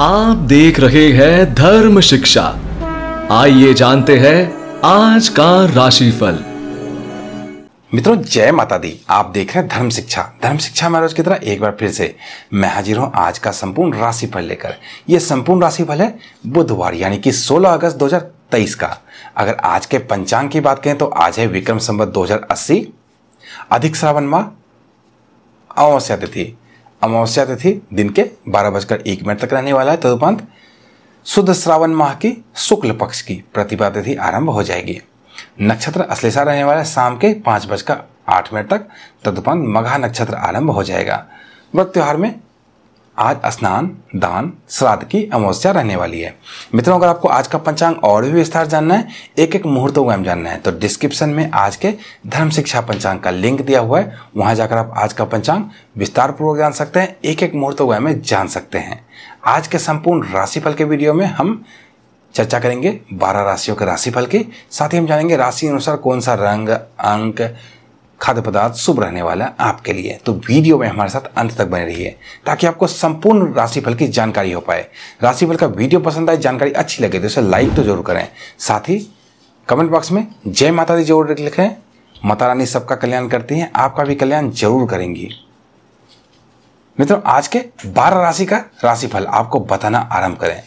आप देख रहे हैं धर्म शिक्षा आइए जानते हैं आज का राशिफल मित्रों जय माता दी आप देख रहे हैं धर्म शिक्षा धर्म शिक्षा महाराज की तरह एक बार फिर से मैं हाजिर हूं आज का संपूर्ण राशिफल लेकर यह संपूर्ण राशिफल है बुधवार यानी कि 16 अगस्त 2023 का अगर आज के पंचांग की बात करें तो आज है विक्रम संबत 2080 अधिक श्रावण माह अमावस्या तिथि अमावस्या तिथि दिन के बारह बजकर एक मिनट तक रहने वाला है तदुपांत शुद्ध श्रावण माह की शुक्ल पक्ष की प्रतिभा तिथि आरंभ हो जाएगी नक्षत्र अश्लेषा रहने वाला है शाम के पांच बजकर आठ मिनट तक तदुपांत मघा नक्षत्र आरंभ हो जाएगा व्रत त्यौहार में आज स्नान दान श्राद्ध की अमावस्या रहने वाली है मित्रों अगर आपको आज का पंचांग और भी विस्तार जानना है एक एक मुहूर्तों हम जानना है तो डिस्क्रिप्शन में आज के धर्म शिक्षा पंचांग का लिंक दिया हुआ है वहां जाकर आप आज का पंचांग विस्तार पूर्वक जान सकते हैं एक एक मुहूर्तों का जान सकते हैं आज के संपूर्ण राशिफल के वीडियो में हम चर्चा करेंगे बारह राशियों के राशिफल की साथ ही हम जानेंगे राशि अनुसार कौन सा रंग अंक खाद्य पदार्थ शुभ रहने वाला आपके लिए तो वीडियो में हमारे साथ अंत तक बने रहिए ताकि आपको संपूर्ण राशिफल की जानकारी हो पाए राशिफल का वीडियो पसंद आए जानकारी अच्छी लगे तो उसे लाइक तो जरूर करें साथ ही कमेंट बॉक्स में जय माता दी जरूर लिखें माता रानी सबका कल्याण करती हैं आपका भी कल्याण जरूर करेंगी मित्रों आज के बारह राशि का राशिफल आपको बताना आरंभ करें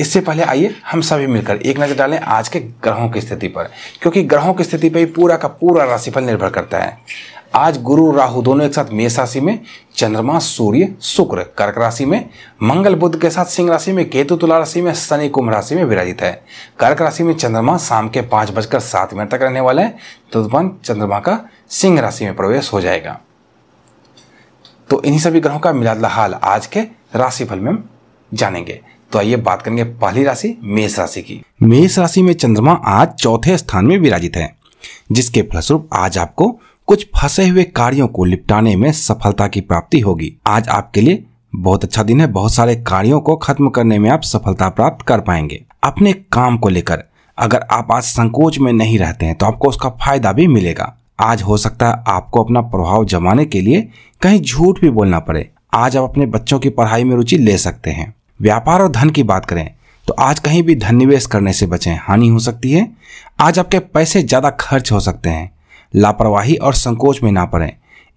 इससे पहले आइए हम सभी मिलकर एक नज़र डालें आज के ग्रहों की स्थिति पर क्योंकि ग्रहों की स्थिति पर ही पूरा का पूरा राशिफल निर्भर करता है आज गुरु राहु दोनों एक साथ मेष राशि में चंद्रमा सूर्य शुक्र कर्क राशि में मंगल बुद्ध के साथ सिंह राशि में केतु तुला राशि में शनि कुंभ राशि में विराजित है कर्क राशि में चंद्रमा शाम के पांच बजकर सात मिनट तक रहने वाला है तदुपरांत चंद्रमा का सिंह राशि में प्रवेश हो जाएगा तो इन्हीं सभी ग्रहों का मिलादला हाल आज के राशिफल में हम जानेंगे तो आइए बात करेंगे पहली राशि मेष राशि की मेष राशि में चंद्रमा आज चौथे स्थान में विराजित है जिसके फलस्वरूप आज आपको कुछ फंसे हुए कार्यों को निपटाने में सफलता की प्राप्ति होगी आज आपके लिए बहुत अच्छा दिन है बहुत सारे कार्यों को खत्म करने में आप सफलता प्राप्त कर पाएंगे अपने काम को लेकर अगर आप आज संकोच में नहीं रहते हैं तो आपको उसका फायदा भी मिलेगा आज हो सकता है आपको अपना प्रभाव जमाने के लिए कहीं झूठ भी बोलना पड़े आज आप अपने बच्चों की पढ़ाई में रुचि ले सकते हैं व्यापार और धन की बात करें तो आज कहीं भी धन निवेश करने से बचें हानि हो सकती है आज आपके पैसे ज़्यादा खर्च हो सकते हैं लापरवाही और संकोच में ना पड़ें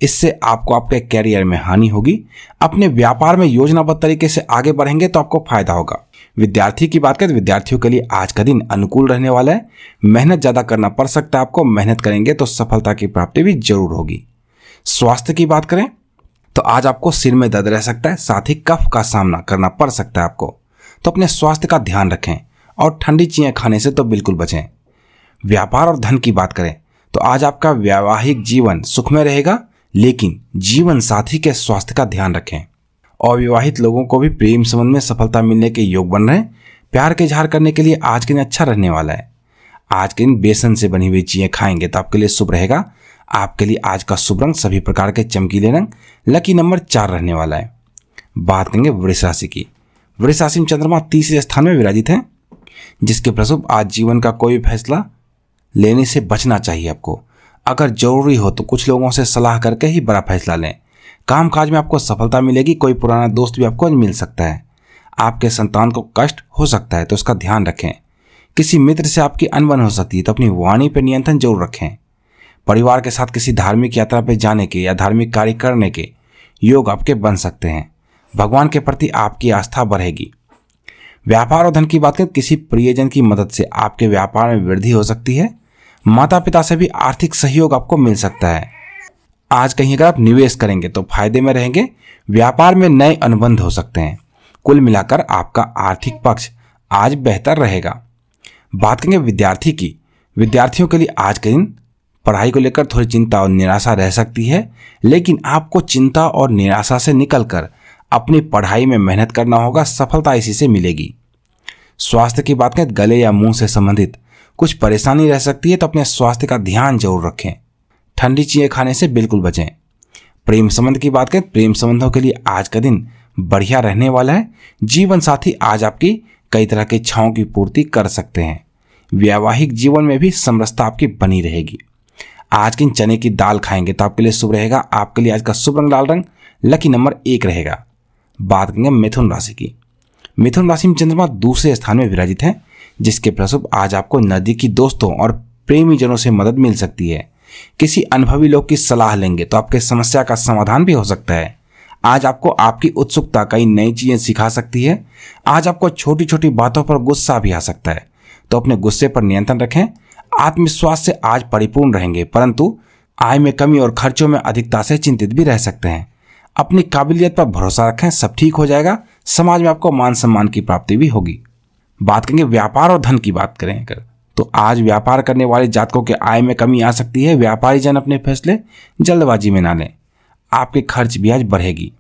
इससे आपको आपके कैरियर में हानि होगी अपने व्यापार में योजनाबद्ध तरीके से आगे बढ़ेंगे तो आपको फायदा होगा विद्यार्थी की बात करें विद्यार्थियों के लिए आज का दिन अनुकूल रहने वाला है मेहनत ज़्यादा करना पड़ सकता है आपको मेहनत करेंगे तो सफलता की प्राप्ति भी जरूर होगी स्वास्थ्य की बात करें तो आज आपको सिर में दर्द रह सकता है साथ ही कफ का सामना करना पड़ सकता है आपको तो अपने स्वास्थ्य का ध्यान रखें और ठंडी चीज़ें खाने से तो बिल्कुल बचें व्यापार और धन की बात करें तो आज आपका वैवाहिक जीवन सुख में रहेगा लेकिन जीवन साथी के स्वास्थ्य का ध्यान रखें अविवाहित लोगों को भी प्रेम संबंध में सफलता मिलने के योग बन रहे प्यार के इजहार करने के लिए आज के दिन अच्छा रहने वाला है आज के दिन बेसन से बनी हुई चीज़ें खाएंगे तो आपके लिए शुभ रहेगा आपके लिए आज का शुभ रंग सभी प्रकार के चमकीले रंग लकी नंबर चार रहने वाला है बात करेंगे वृष राशि की वृष राशि में चंद्रमा तीसरे स्थान में विराजित है जिसके प्रसुभ आज जीवन का कोई फैसला लेने से बचना चाहिए आपको अगर जरूरी हो तो कुछ लोगों से सलाह करके ही बड़ा फैसला लें काम काज में आपको सफलता मिलेगी कोई पुराना दोस्त भी आपको मिल सकता है आपके संतान को कष्ट हो सकता है तो उसका ध्यान रखें किसी मित्र से आपकी अनबन हो सकती है तो अपनी वाणी पर नियंत्रण जरूर रखें परिवार के साथ किसी धार्मिक यात्रा पर जाने के या धार्मिक कार्य करने के योग आपके बन सकते हैं भगवान के प्रति आपकी आस्था बढ़ेगी व्यापार और धन की बात करें किसी प्रियजन की मदद से आपके व्यापार में वृद्धि हो सकती है माता पिता से भी आर्थिक सहयोग आपको मिल सकता है आज कहीं अगर आप निवेश करेंगे तो फायदे में रहेंगे व्यापार में नए अनुबंध हो सकते हैं कुल मिलाकर आपका आर्थिक पक्ष आज बेहतर रहेगा बात करेंगे विद्यार्थी की विद्यार्थियों के लिए आज के दिन पढ़ाई को लेकर थोड़ी चिंता और निराशा रह सकती है लेकिन आपको चिंता और निराशा से निकलकर अपनी पढ़ाई में मेहनत करना होगा सफलता इसी से मिलेगी स्वास्थ्य की बात करें गले या मुंह से संबंधित कुछ परेशानी रह सकती है तो अपने स्वास्थ्य का ध्यान जरूर रखें ठंडी चीज़ें खाने से बिल्कुल बचें प्रेम संबंध की बात करें प्रेम संबंधों के लिए आज का दिन बढ़िया रहने वाला है जीवन साथी आज आपकी कई तरह की इच्छाओं की पूर्ति कर सकते हैं वैवाहिक जीवन में भी समरसता आपकी बनी रहेगी आज के चने की दाल खाएंगे तो आपके लिए शुभ रहेगा आपके लिए आज का शुभ रंग लाल रंग लकी नंबर एक रहेगा बात करेंगे मिथुन राशि की मिथुन राशि में चंद्रमा दूसरे स्थान में विराजित है जिसके प्रसुभ आज आपको नजदीकी दोस्तों और प्रेमीजनों से मदद मिल सकती है किसी अनुभवी लोग की सलाह लेंगे तो आपके समस्या का समाधान भी हो सकता है आज आपको आपकी उत्सुकता कई नई चीजें सिखा सकती है आज आपको छोटी छोटी बातों पर गुस्सा भी आ सकता है तो अपने गुस्से पर नियंत्रण रखें आत्मविश्वास से आज परिपूर्ण रहेंगे परंतु आय में कमी और खर्चों में अधिकता से चिंतित भी रह सकते हैं अपनी काबिलियत पर भरोसा रखें सब ठीक हो जाएगा समाज में आपको मान सम्मान की प्राप्ति भी होगी बात करेंगे व्यापार और धन की बात करें अगर तो आज व्यापार करने वाले जातकों के आय में कमी आ सकती है व्यापारी जन अपने फैसले जल्दबाजी में ना लें आपके खर्च भी आज बढ़ेगी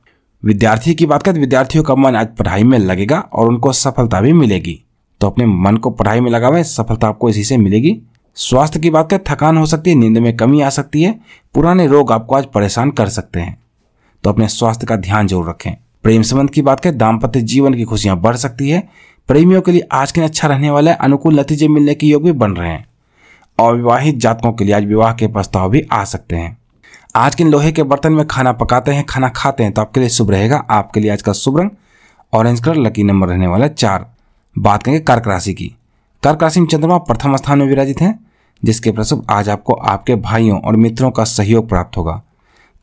विद्यार्थी की बात करें तो विद्यार्थियों का मन आज पढ़ाई में लगेगा और उनको सफलता भी मिलेगी तो अपने मन को पढ़ाई में लगावें सफलता आपको इसी से मिलेगी स्वास्थ्य की बात करें थकान हो सकती है नींद में कमी आ सकती है पुराने रोग आपको आज परेशान कर सकते हैं तो अपने स्वास्थ्य का ध्यान जरूर रखें प्रेम संबंध की बात करें दाम्पत्य जीवन की खुशियां बढ़ सकती है प्रेमियों के लिए आज के अच्छा रहने वाला है अनुकूल नतीजे मिलने के योग भी बन रहे हैं अविवाहित जातकों के लिए आज विवाह के प्रस्ताव भी आ सकते हैं आज के लोहे के बर्तन में खाना पकाते हैं खाना खाते हैं तो आपके लिए शुभ रहेगा आपके लिए आज का शुभ रंग ऑरेंज कलर लकी नंबर रहने वाला चार बात करेंगे कर्क राशि की कर्क राशि में चंद्रमा प्रथम स्थान में विराजित हैं जिसके प्रसुप आज आपको आपके भाइयों और मित्रों का सहयोग प्राप्त होगा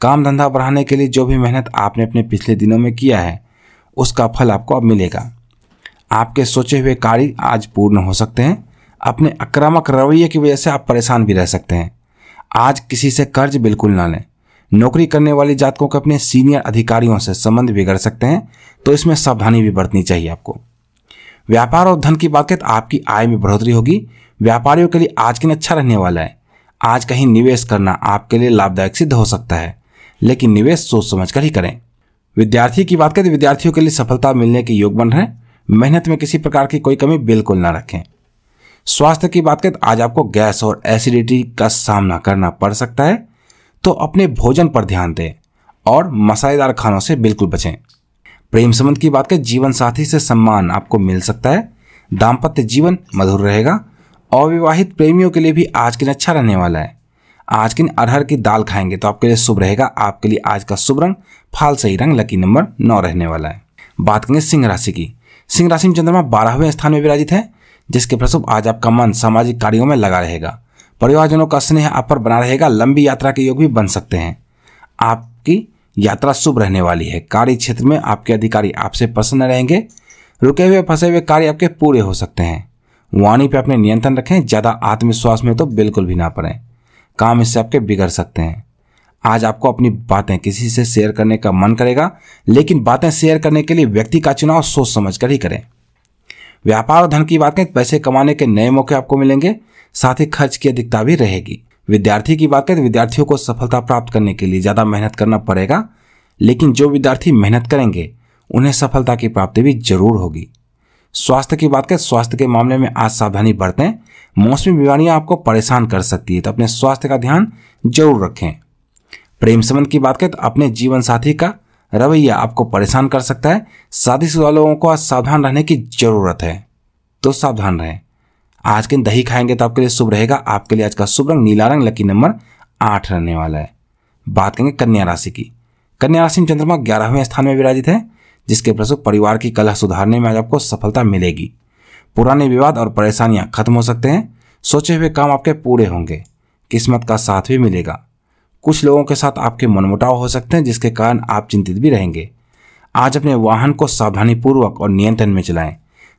काम धंधा बढ़ाने के लिए जो भी मेहनत आपने अपने पिछले दिनों में किया है उसका फल आपको अब मिलेगा आपके सोचे हुए कार्य आज पूर्ण हो सकते हैं अपने आक्रामक रवैये की वजह से आप परेशान भी रह सकते हैं आज किसी से कर्ज बिल्कुल ना लें नौकरी करने वाले जातकों के अपने सीनियर अधिकारियों से संबंध बिगड़ सकते हैं तो इसमें सावधानी भी बरतनी चाहिए आपको व्यापार और धन की बाकी आपकी आय में बढ़ोतरी होगी व्यापारियों के लिए आज के दिन अच्छा रहने वाला है आज कहीं निवेश करना आपके लिए लाभदायक सिद्ध हो सकता है लेकिन निवेश सोच समझ कर ही करें विद्यार्थी की बात करें तो विद्यार्थियों के लिए सफलता मिलने के योग बन रहे मेहनत में किसी प्रकार की कोई कमी बिल्कुल ना रखें स्वास्थ्य की बात करें तो आज आपको गैस और एसिडिटी का सामना करना पड़ सकता है तो अपने भोजन पर ध्यान दें और मसालेदार खानों से बिल्कुल बचें प्रेम संबंध की बात करें जीवन साथी से सम्मान आपको मिल सकता है दाम्पत्य जीवन मधुर रहेगा अविवाहित प्रेमियों के लिए भी आज के दिन अच्छा रहने वाला है आज के दिन अरहर की दाल खाएंगे तो आपके लिए शुभ रहेगा आपके लिए आज का शुभ रंग फाल सही रंग लकी नंबर नौ रहने वाला है बात करेंगे सिंह राशि की सिंह राशि में चंद्रमा बारहवें स्थान में विराजित है जिसके प्रसुभ आज आपका मन सामाजिक कार्यों में लगा रहेगा परिवारजनों का स्नेह आप पर बना रहेगा लंबी यात्रा के योग भी बन सकते हैं आपकी यात्रा शुभ रहने वाली है कार्य क्षेत्र में आपके अधिकारी आपसे प्रसन्न रहेंगे रुके हुए फंसे हुए कार्य आपके पूरे हो सकते हैं वाणी पे अपने नियंत्रण रखें ज़्यादा आत्मविश्वास में तो बिल्कुल भी ना पड़ें काम इससे आपके बिगड़ सकते हैं आज आपको अपनी बातें किसी से शेयर करने का मन करेगा लेकिन बातें शेयर करने के लिए व्यक्ति का चुनाव सोच समझ कर ही करें व्यापार और धन की बातें पैसे कमाने के नए मौके आपको मिलेंगे साथ ही खर्च की अधिकता भी रहेगी विद्यार्थी की बातें विद्यार्थियों को सफलता प्राप्त करने के लिए ज़्यादा मेहनत करना पड़ेगा लेकिन जो विद्यार्थी मेहनत करेंगे उन्हें सफलता की प्राप्ति भी जरूर होगी स्वास्थ्य की बात करें स्वास्थ्य के मामले में आज सावधानी बरतें मौसमी बीमारियां आपको परेशान कर सकती है तो अपने स्वास्थ्य का ध्यान जरूर रखें प्रेम संबंध की बात करें तो अपने जीवन साथी का रवैया आपको परेशान कर सकता है शादीशुदा लोगों को आज सावधान रहने की जरूरत है तो सावधान रहें आज के दही खाएंगे तो आपके लिए शुभ रहेगा आपके लिए आज का शुभ रंग नीला रंग लकी नंबर आठ रहने वाला है बात करेंगे कन्या राशि की कन्या राशि में चंद्रमा ग्यारहवें स्थान में विराजित है जिसके फलस्वरूप परिवार की कला सुधारने में आज आपको सफलता मिलेगी पुराने विवाद और परेशानियां खत्म हो सकते हैं सोचे हुए काम आपके पूरे होंगे किस्मत का साथ भी मिलेगा कुछ लोगों के साथ आपके मनमुटाव हो सकते हैं जिसके कारण आप चिंतित भी रहेंगे आज अपने वाहन को सावधानीपूर्वक और नियंत्रण में चलाएं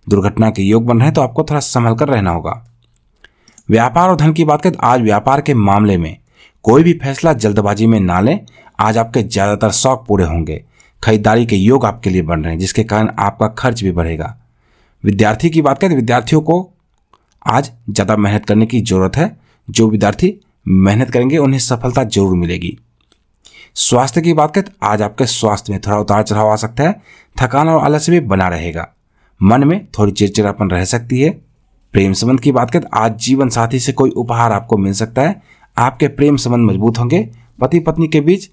दुर्घटना के योग बन रहे तो आपको थोड़ा संभल कर रहना होगा व्यापार और धन की बात करें तो आज व्यापार के मामले में कोई भी फैसला जल्दबाजी में ना लें आज आपके ज़्यादातर शौक पूरे होंगे खरीदारी के योग आपके लिए बन रहे हैं जिसके कारण आपका खर्च भी बढ़ेगा विद्यार्थी की बात करें तो विद्यार्थियों को आज ज़्यादा मेहनत करने की ज़रूरत है जो विद्यार्थी मेहनत करेंगे उन्हें सफलता जरूर मिलेगी स्वास्थ्य की बात करें तो आज आपके स्वास्थ्य में थोड़ा उतार चढ़ाव आ सकता है थकान और आलस्य भी बना रहेगा मन में थोड़ी चिड़चिड़ापन रह सकती है प्रेम संबंध की बात करें तो आज जीवन साथी से कोई उपहार आपको मिल सकता है आपके प्रेम संबंध मजबूत होंगे पति पत्नी के बीच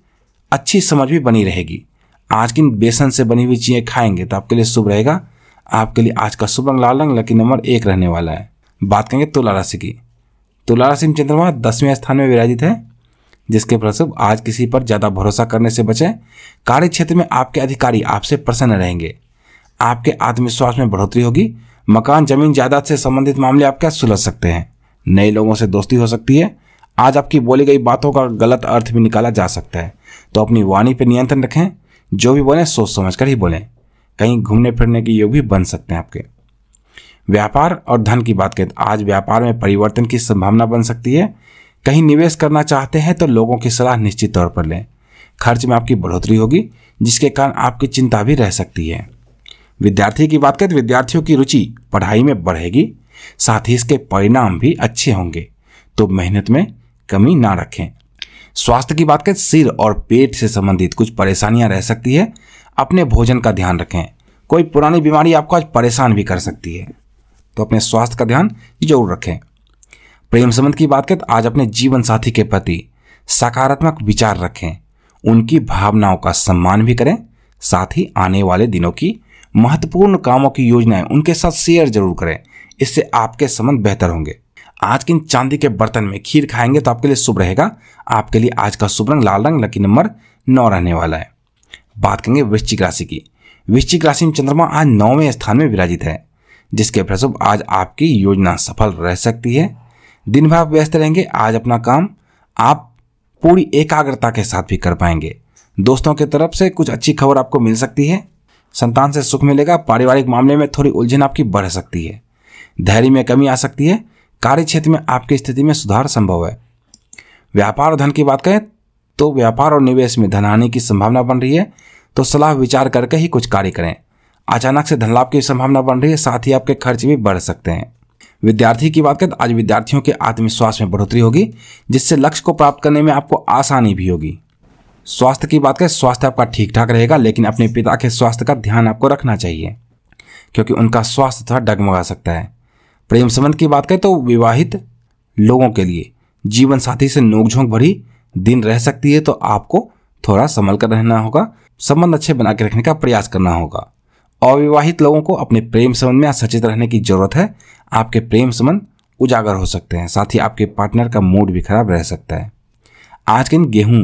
अच्छी समझ भी बनी रहेगी आज की बेसन से बनी हुई चीज़ें खाएंगे तो आपके लिए शुभ रहेगा आपके लिए आज का शुभ रंग लाल रंग लकी नंबर एक रहने वाला है बात करेंगे तुला राशि की तुला राशि में चंद्रमा दसवें स्थान में विराजित है जिसके प्रसुभ आज किसी पर ज़्यादा भरोसा करने से बचें कार्य क्षेत्र में आपके अधिकारी आपसे प्रसन्न रहेंगे आपके आत्मविश्वास में बढ़ोतरी होगी मकान जमीन जायदाद से संबंधित मामले आपके सुलझ सकते हैं नए लोगों से दोस्ती हो सकती है आज आपकी बोली गई बातों का गलत अर्थ भी निकाला जा सकता है तो अपनी वाणी पर नियंत्रण रखें जो भी बोलें सोच समझ कर ही बोलें कहीं घूमने फिरने के योग भी बन सकते हैं आपके व्यापार और धन की बात करें तो आज व्यापार में परिवर्तन की संभावना बन सकती है कहीं निवेश करना चाहते हैं तो लोगों की सलाह निश्चित तौर पर लें खर्च में आपकी बढ़ोतरी होगी जिसके कारण आपकी चिंता भी रह सकती है विद्यार्थी की बात करें तो विद्यार्थियों की रुचि पढ़ाई में बढ़ेगी साथ ही इसके परिणाम भी अच्छे होंगे तो मेहनत में कमी ना रखें स्वास्थ्य की बात करें सिर और पेट से संबंधित कुछ परेशानियां रह सकती है अपने भोजन का ध्यान रखें कोई पुरानी बीमारी आपको आज परेशान भी कर सकती है तो अपने स्वास्थ्य का ध्यान जरूर रखें प्रेम संबंध की बात करें तो आज अपने जीवन साथी के प्रति सकारात्मक विचार रखें उनकी भावनाओं का सम्मान भी करें साथ ही आने वाले दिनों की महत्वपूर्ण कामों की योजनाएं उनके साथ शेयर जरूर करें इससे आपके संबंध बेहतर होंगे आज के चांदी के बर्तन में खीर खाएंगे तो आपके लिए शुभ रहेगा आपके लिए आज का शुभ रंग लाल रंग लकी नंबर नौ रहने वाला है बात करेंगे वृश्चिक राशि की वृश्चिक राशि में चंद्रमा आज नौवें स्थान में विराजित है जिसके फलस्वरूप आज आपकी योजना सफल रह सकती है दिन भर आप व्यस्त रहेंगे आज अपना काम आप पूरी एकाग्रता के साथ भी कर पाएंगे दोस्तों की तरफ से कुछ अच्छी खबर आपको मिल सकती है संतान से सुख मिलेगा पारिवारिक मामले में थोड़ी उलझन आपकी बढ़ सकती है धैर्य में कमी आ सकती है कार्य क्षेत्र में आपकी स्थिति में सुधार संभव है व्यापार और धन की बात करें तो व्यापार और निवेश में धन आने की संभावना बन रही है तो सलाह विचार करके ही कुछ कार्य करें अचानक से धन लाभ की संभावना बन रही है साथ ही आपके खर्च भी बढ़ सकते हैं विद्यार्थी की बात करें तो आज विद्यार्थियों के आत्मविश्वास में बढ़ोतरी होगी जिससे लक्ष्य को प्राप्त करने में आपको आसानी भी होगी स्वास्थ्य की बात करें स्वास्थ्य आपका ठीक ठाक रहेगा लेकिन अपने पिता के स्वास्थ्य का ध्यान आपको रखना चाहिए क्योंकि उनका स्वास्थ्य थोड़ा डगमगा सकता है प्रेम संबंध की बात करें तो विवाहित लोगों के लिए जीवन साथी से नोकझोंक भरी दिन रह सकती है तो आपको थोड़ा संभल कर रहना होगा संबंध अच्छे बना के रखने का प्रयास करना होगा अविवाहित लोगों को अपने प्रेम संबंध में सचेत रहने की जरूरत है आपके प्रेम संबंध उजागर हो सकते हैं साथ ही आपके पार्टनर का मूड भी खराब रह सकता है आज के दिन गेहूँ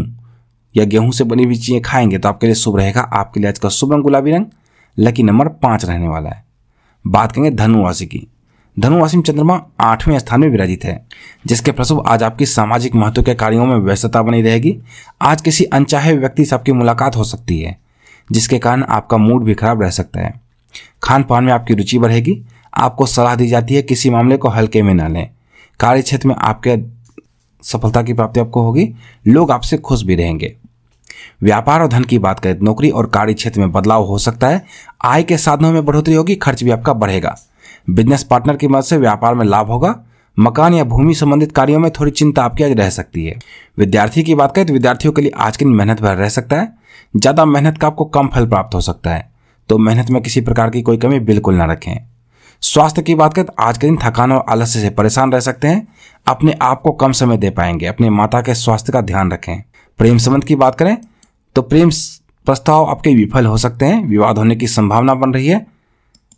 या गेहूं से बनी हुई चीज़ें खाएंगे तो आपके लिए शुभ रहेगा आपके लिए आज का शुभ रंग गुलाबी रंग लकी नंबर पाँच रहने वाला है बात करेंगे धनु राशि की में चंद्रमा आठवें स्थान में विराजित है जिसके प्रसुव आज आपकी सामाजिक महत्व के कार्यों में व्यस्तता बनी रहेगी आज किसी अनचाहे व्यक्ति से आपकी मुलाकात हो सकती है जिसके कारण आपका मूड भी खराब रह सकता है खान पान में आपकी रुचि बढ़ेगी आपको सलाह दी जाती है किसी मामले को हल्के में ना लें कार्य क्षेत्र में आपके सफलता की प्राप्ति आपको होगी लोग आपसे खुश भी रहेंगे व्यापार और धन की बात करें नौकरी और कार्य क्षेत्र में बदलाव हो सकता है आय के साधनों में बढ़ोतरी होगी खर्च भी आपका बढ़ेगा बिजनेस पार्टनर की मदद से व्यापार में लाभ होगा मकान या भूमि संबंधित कार्यों में थोड़ी चिंता आपकी आज रह सकती है विद्यार्थी की बात करें तो विद्यार्थियों के लिए आज के दिन मेहनत भर रह सकता है ज़्यादा मेहनत का आपको कम फल प्राप्त हो सकता है तो मेहनत में किसी प्रकार की कोई कमी बिल्कुल ना रखें स्वास्थ्य की बात करें तो आज के दिन थकान और आलस्य से परेशान रह सकते हैं अपने आप को कम समय दे पाएंगे अपने माता के स्वास्थ्य का ध्यान रखें प्रेम संबंध की बात करें तो प्रेम प्रस्ताव आपके विफल हो सकते हैं विवाद होने की संभावना बन रही है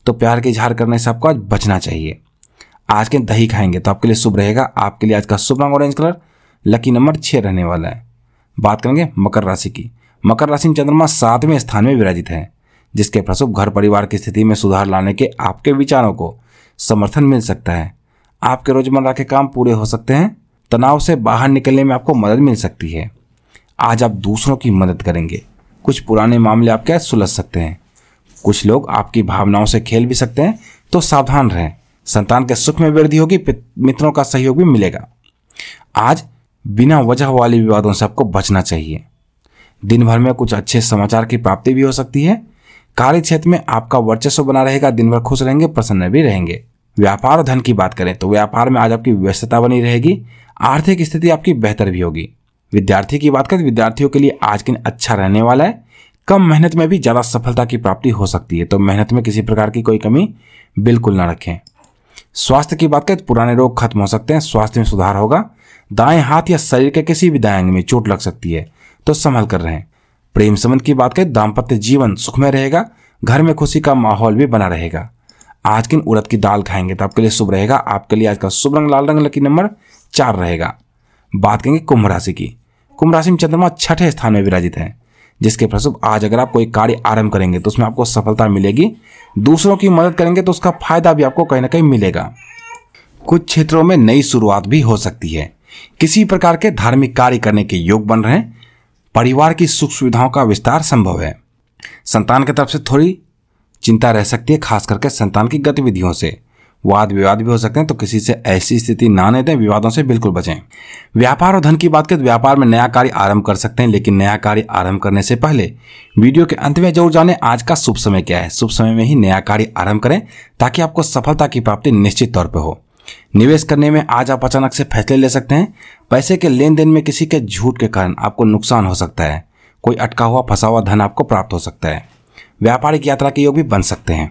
तो प्यार के इजहार करने से आपको आज बचना चाहिए आज के दही खाएंगे तो आपके लिए शुभ रहेगा आपके लिए आज का शुभ रंग ऑरेंज कलर लकी नंबर छः रहने वाला है बात करेंगे मकर राशि की मकर राशि में चंद्रमा सातवें स्थान में विराजित है जिसके प्रसुभ घर परिवार की स्थिति में सुधार लाने के आपके विचारों को समर्थन मिल सकता है आपके रोजमर्रा के काम पूरे हो सकते हैं तनाव से बाहर निकलने में आपको मदद मिल सकती है आज आप दूसरों की मदद करेंगे कुछ पुराने मामले आपके सुलझ सकते हैं कुछ लोग आपकी भावनाओं से खेल भी सकते हैं तो सावधान रहें संतान के सुख में वृद्धि होगी मित्रों का सहयोग भी मिलेगा आज बिना वजह वाले विवादों से आपको बचना चाहिए दिन भर में कुछ अच्छे समाचार की प्राप्ति भी हो सकती है कार्य क्षेत्र में आपका वर्चस्व बना रहेगा दिन भर खुश रहेंगे प्रसन्न भी रहेंगे व्यापार और धन की बात करें तो व्यापार में आज आपकी व्यस्तता बनी रहेगी आर्थिक स्थिति आपकी बेहतर भी होगी विद्यार्थी की बात करें विद्यार्थियों के लिए आज दिन अच्छा रहने वाला है कम मेहनत में भी ज़्यादा सफलता की प्राप्ति हो सकती है तो मेहनत में किसी प्रकार की कोई कमी बिल्कुल ना रखें स्वास्थ्य की बात करें तो पुराने रोग खत्म हो सकते हैं स्वास्थ्य में सुधार होगा दाएं हाथ या शरीर के किसी भी दाएंग अंग में चोट लग सकती है तो संभल कर रहें प्रेम संबंध की बात करें दाम्पत्य जीवन सुख में रहेगा घर में खुशी का माहौल भी बना रहेगा आज किन उड़द की दाल खाएंगे तो आपके लिए शुभ रहेगा आपके लिए आज का शुभ रंग लाल रंग लकी नंबर चार रहेगा बात करेंगे कुंभ राशि की कुंभ राशि में चंद्रमा छठे स्थान में विराजित है जिसके फलस्वरूप आज अगर आप कोई कार्य आरंभ करेंगे तो उसमें आपको सफलता मिलेगी दूसरों की मदद करेंगे तो उसका फायदा भी आपको कहीं ना कहीं मिलेगा कुछ क्षेत्रों में नई शुरुआत भी हो सकती है किसी प्रकार के धार्मिक कार्य करने के योग बन रहे हैं परिवार की सुख सुविधाओं का विस्तार संभव है संतान की तरफ से थोड़ी चिंता रह सकती है खास करके संतान की गतिविधियों से वाद विवाद भी हो सकते हैं तो किसी से ऐसी स्थिति ना आने दें विवादों से बिल्कुल बचें व्यापार और धन की बात करें तो व्यापार में नया कार्य आरंभ कर सकते हैं लेकिन नया कार्य आरंभ करने से पहले वीडियो के अंत में जरूर जानें आज का शुभ समय क्या है शुभ समय में ही नया कार्य आरंभ करें ताकि आपको सफलता की प्राप्ति निश्चित तौर पर हो निवेश करने में आज आप अचानक से फैसले ले सकते हैं पैसे के लेन देन में किसी के झूठ के कारण आपको नुकसान हो सकता है कोई अटका हुआ फंसा हुआ धन आपको प्राप्त हो सकता है व्यापारिक यात्रा के योग भी बन सकते हैं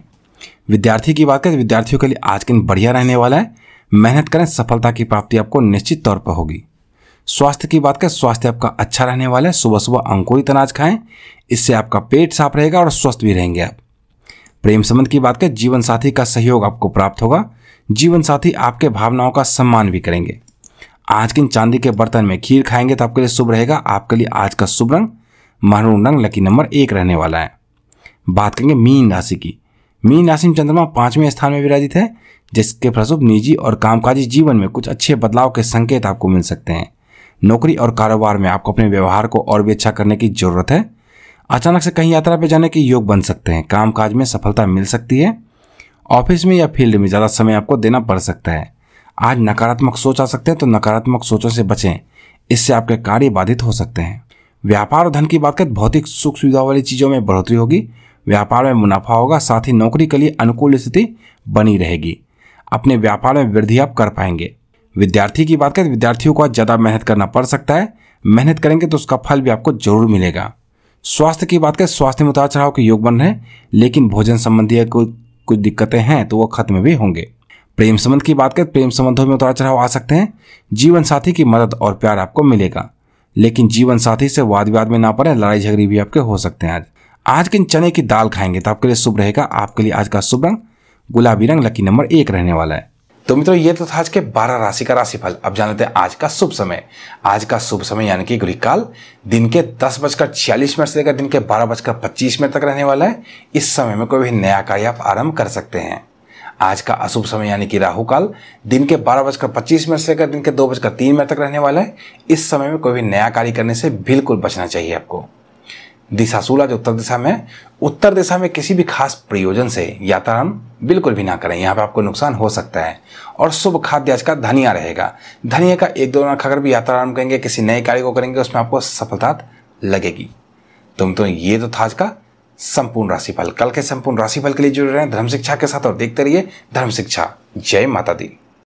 विद्यार्थी की बात करें विद्यार्थियों के लिए आज के दिन बढ़िया रहने वाला है मेहनत करें सफलता की प्राप्ति आपको निश्चित तौर पर होगी स्वास्थ्य की बात करें स्वास्थ्य आपका अच्छा रहने वाला है सुबह सुबह अंकुरित अनाज खाएं इससे आपका पेट साफ रहेगा और स्वस्थ भी रहेंगे आप प्रेम संबंध की बात करें जीवन साथी का सहयोग आपको प्राप्त होगा जीवन साथी आपके भावनाओं का सम्मान भी करेंगे आज के चांदी के बर्तन में खीर खाएंगे तो आपके लिए शुभ रहेगा आपके लिए आज का शुभ रंग महरून रंग लकी नंबर एक रहने वाला है बात करेंगे मीन राशि की मीन राशि चंद्रमा पांचवें स्थान में विराजित है जिसके फलस्वरूप निजी और कामकाजी जीवन में कुछ अच्छे बदलाव के संकेत आपको मिल सकते हैं नौकरी और कारोबार में आपको अपने व्यवहार को और भी अच्छा करने की जरूरत है अचानक से कहीं यात्रा पर जाने के योग बन सकते हैं कामकाज में सफलता मिल सकती है ऑफिस में या फील्ड में ज़्यादा समय आपको देना पड़ सकता है आज नकारात्मक सोच आ सकते हैं तो नकारात्मक सोचों से बचें इससे आपके कार्य बाधित हो सकते हैं व्यापार और धन की बात करें तो भौतिक सुख सुविधा वाली चीज़ों में बढ़ोतरी होगी व्यापार में मुनाफा होगा साथ ही नौकरी के लिए अनुकूल स्थिति बनी रहेगी अपने व्यापार में वृद्धि आप कर पाएंगे विद्यार्थी की बात करें विद्यार्थियों को आज ज़्यादा मेहनत करना पड़ सकता है मेहनत करेंगे तो उसका फल भी आपको जरूर मिलेगा स्वास्थ्य की बात करें स्वास्थ्य में उतार चढ़ाव के योग बन रहे लेकिन भोजन संबंधी कुछ दिक्कतें हैं तो वह खत्म भी होंगे प्रेम संबंध की बात करें प्रेम संबंधों में उतार चढ़ाव आ सकते हैं जीवन साथी की मदद और प्यार आपको मिलेगा लेकिन जीवन साथी से वाद विवाद में ना पड़े लड़ाई झगड़ी भी आपके हो सकते हैं आज आज के चने की दाल खाएंगे तो आपके लिए शुभ रहेगा आपके लिए आज का शुभ रंग गुलाबी रंग लकी नंबर एक रहने वाला है तो मित्रों ये तो था आज के बारह राशि का राशिफल अब जान लेते हैं आज का शुभ समय आज का शुभ समय यानी कि गृहकाल दिन के दस बजकर छियालीस मिनट से लेकर दिन के बारह बजकर पच्चीस मिनट तक रहने वाला है इस समय में कोई भी नया कार्य आप आरंभ कर सकते हैं आज का अशुभ समय यानी कि राहु काल दिन के बारह बजकर पच्चीस मिनट से लेकर दिन के दो बजकर तीन मिनट तक रहने वाला है इस समय में कोई भी नया कार्य करने से बिल्कुल बचना चाहिए आपको दिशाशूला जो उत्तर दिशा में उत्तर दिशा में किसी भी खास प्रयोजन से यात्रा बिल्कुल भी ना करें यहाँ पर आपको नुकसान हो सकता है और शुभ खाद्य आज का धनिया रहेगा धनिया का एक दो ना खाकर भी यात्रा आरम्भ करेंगे किसी नए कार्य को करेंगे उसमें आपको सफलता लगेगी तुम तो ये तो था आज का संपूर्ण राशिफल कल के संपूर्ण राशिफल के लिए जुड़े रहे धर्म शिक्षा के साथ और देखते रहिए धर्म शिक्षा जय माता दी